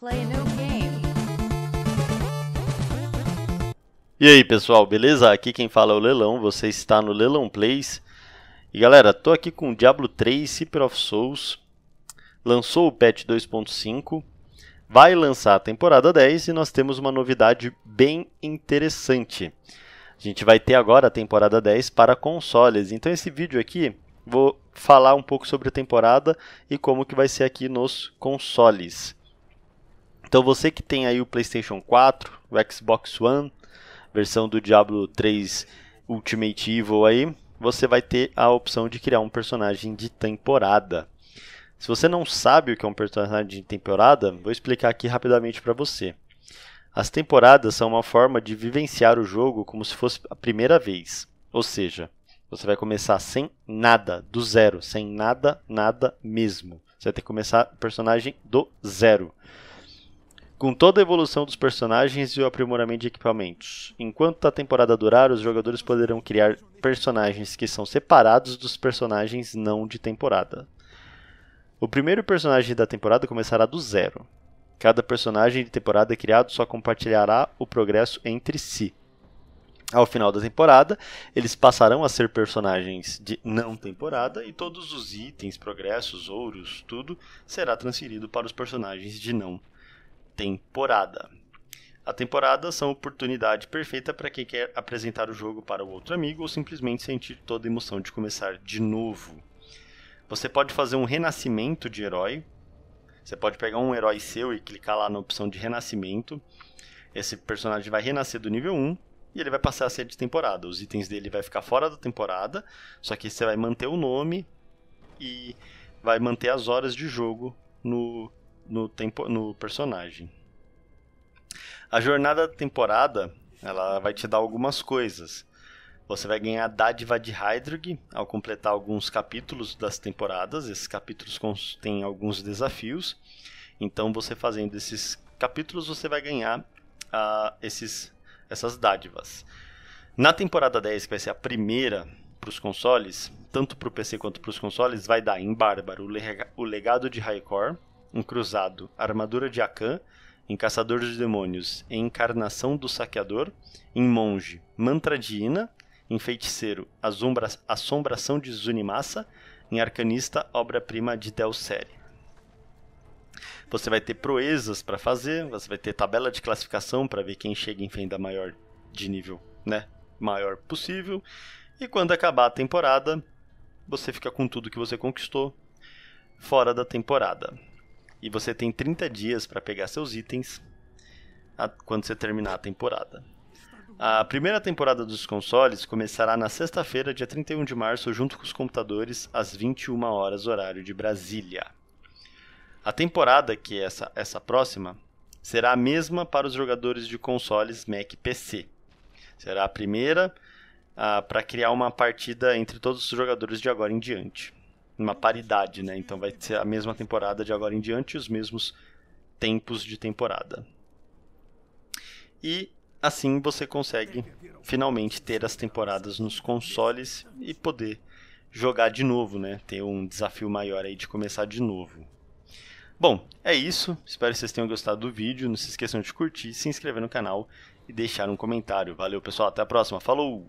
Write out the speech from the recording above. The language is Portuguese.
Play a new game. E aí pessoal, beleza? Aqui quem fala é o Lelão, você está no Lelão Plays. E galera, tô aqui com Diablo 3 Super of Souls. Lançou o patch 2.5, vai lançar a temporada 10 e nós temos uma novidade bem interessante. A gente vai ter agora a temporada 10 para consoles. Então esse vídeo aqui vou falar um pouco sobre a temporada e como que vai ser aqui nos consoles. Então você que tem aí o PlayStation 4, o Xbox One, versão do Diablo 3 Ultimate Evil aí, você vai ter a opção de criar um personagem de temporada. Se você não sabe o que é um personagem de temporada, vou explicar aqui rapidamente para você. As temporadas são uma forma de vivenciar o jogo como se fosse a primeira vez. Ou seja, você vai começar sem nada, do zero, sem nada, nada mesmo. Você vai ter que começar o personagem do zero com toda a evolução dos personagens e o aprimoramento de equipamentos. Enquanto a temporada durar, os jogadores poderão criar personagens que são separados dos personagens não de temporada. O primeiro personagem da temporada começará do zero. Cada personagem de temporada é criado só compartilhará o progresso entre si. Ao final da temporada, eles passarão a ser personagens de não temporada e todos os itens, progressos, ouros, tudo será transferido para os personagens de não temporada temporada. A temporada são oportunidade perfeita para quem quer apresentar o jogo para o outro amigo ou simplesmente sentir toda a emoção de começar de novo. Você pode fazer um renascimento de herói. Você pode pegar um herói seu e clicar lá na opção de renascimento. Esse personagem vai renascer do nível 1 e ele vai passar a ser de temporada. Os itens dele vai ficar fora da temporada, só que você vai manter o nome e vai manter as horas de jogo no no, tempo, no personagem. A jornada da temporada ela vai te dar algumas coisas. Você vai ganhar a dádiva de Hydrug ao completar alguns capítulos das temporadas. Esses capítulos têm alguns desafios. Então, você fazendo esses capítulos, você vai ganhar uh, esses, essas dádivas. Na temporada 10, que vai ser a primeira para os consoles, tanto para o PC quanto para os consoles, vai dar em Bárbaro o legado de Highcore, em cruzado, armadura de Akan, em Caçador de Demônios, em Encarnação do Saqueador, em Monge, Mantra de Ina, em Feiticeiro, Azumbra, Assombração de Zunimassa, em Arcanista, Obra-Prima de Delcere. Você vai ter proezas para fazer, você vai ter tabela de classificação para ver quem chega em fenda maior de nível, né, maior possível. E quando acabar a temporada, você fica com tudo que você conquistou fora da temporada. E você tem 30 dias para pegar seus itens quando você terminar a temporada. A primeira temporada dos consoles começará na sexta-feira, dia 31 de março, junto com os computadores, às 21 horas horário de Brasília. A temporada, que é essa, essa próxima, será a mesma para os jogadores de consoles Mac e PC. Será a primeira ah, para criar uma partida entre todos os jogadores de agora em diante uma paridade, né? Então vai ser a mesma temporada de agora em diante, os mesmos tempos de temporada. E assim você consegue finalmente ter as temporadas nos consoles e poder jogar de novo, né? Ter um desafio maior aí de começar de novo. Bom, é isso. Espero que vocês tenham gostado do vídeo. Não se esqueçam de curtir, se inscrever no canal e deixar um comentário. Valeu, pessoal. Até a próxima. Falou!